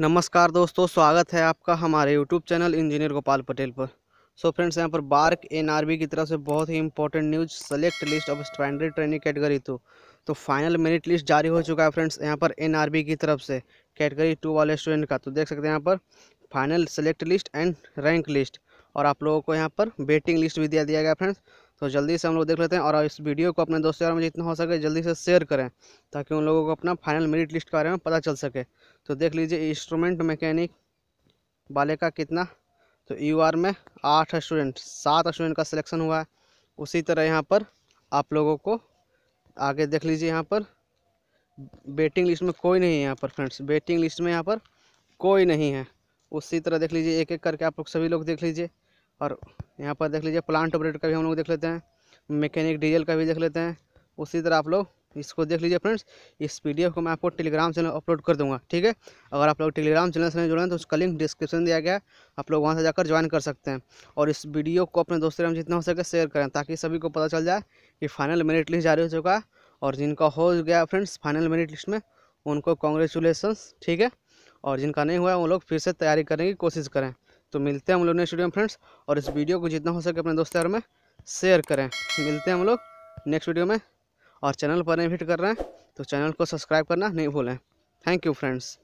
नमस्कार दोस्तों स्वागत है आपका हमारे YouTube channel engineer Gopal Patel पर सो फ्रेंड्स यहाँ पर बार्क एनआरबी की तरफ से बहुत ही important news select list of standard training category two तो फाइनल मेरिट लिस्ट जारी हो चुका है फ्रेंड्स यहाँ पर एनआरबी की तरफ से कैटेगरी टू वाले स्टूडेंट का तो देख सकते हैं यहाँ पर final select list and rank list और आप लोगों को यहाँ पर वेटिंग लिस्ट भी दिया दिया गया फ्रेंड्स तो जल्दी से हम लोग देख लेते हैं और इस वीडियो को अपने दोस्तों यार में जितना हो सके जल्दी से शेयर करें ताकि उन लोगों को अपना फाइनल मेरिट लिस्ट के बारे में पता चल सके तो देख लीजिए इंस्ट्रूमेंट मैकेनिक वाले का कितना तो यू आर में आठ स्टूडेंट सात स्टूडेंट का सिलेक्शन हुआ है उसी तरह यहाँ पर आप लोगों को आगे देख लीजिए यहाँ पर बेटिंग लिस्ट में कोई नहीं है यहाँ पर फ्रेंड्स वेटिंग लिस्ट में यहाँ पर कोई नहीं है उसी तरह देख लीजिए एक एक करके आप लोग सभी लोग देख लीजिए और यहाँ पर देख लीजिए प्लांट ऑपरेटर का भी हम लोग देख लेते हैं मैकेनिक डीजल का भी देख लेते हैं उसी तरह आप लोग इसको देख लीजिए फ्रेंड्स इस पीडीएफ को मैं आपको टेलीग्राम चैनल अपलोड कर दूंगा ठीक है अगर आप लोग टेलीग्राम चैनल से नहीं जुड़े हैं तो उसका लिंक डिस्क्रिप्शन दिया गया है आप लोग वहां से जाकर ज्वाइन कर सकते हैं और इस वीडियो को अपने दोस्तों में जितना हो सके शेयर करें ताकि सभी को पता चल जाए कि फाइनल मेरिट लिस्ट जारी हो चुका है और जिनका हो गया फ्रेंड्स फाइनल मेरिट लिस्ट में उनको कॉन्ग्रेचुलेसन्स ठीक है और जिनका नहीं हुआ वो लोग फिर से तैयारी करने की कोशिश करें तो मिलते हैं हम लोग नेक्स्ट वीडियो में फ्रेंड्स और इस वीडियो को जितना हो सके अपने दोस्त यार में शेयर करें मिलते हैं हम लोग नेक्स्ट वीडियो में और चैनल पर नहीं विजिट कर रहे हैं तो चैनल को सब्सक्राइब करना नहीं भूलें थैंक यू फ्रेंड्स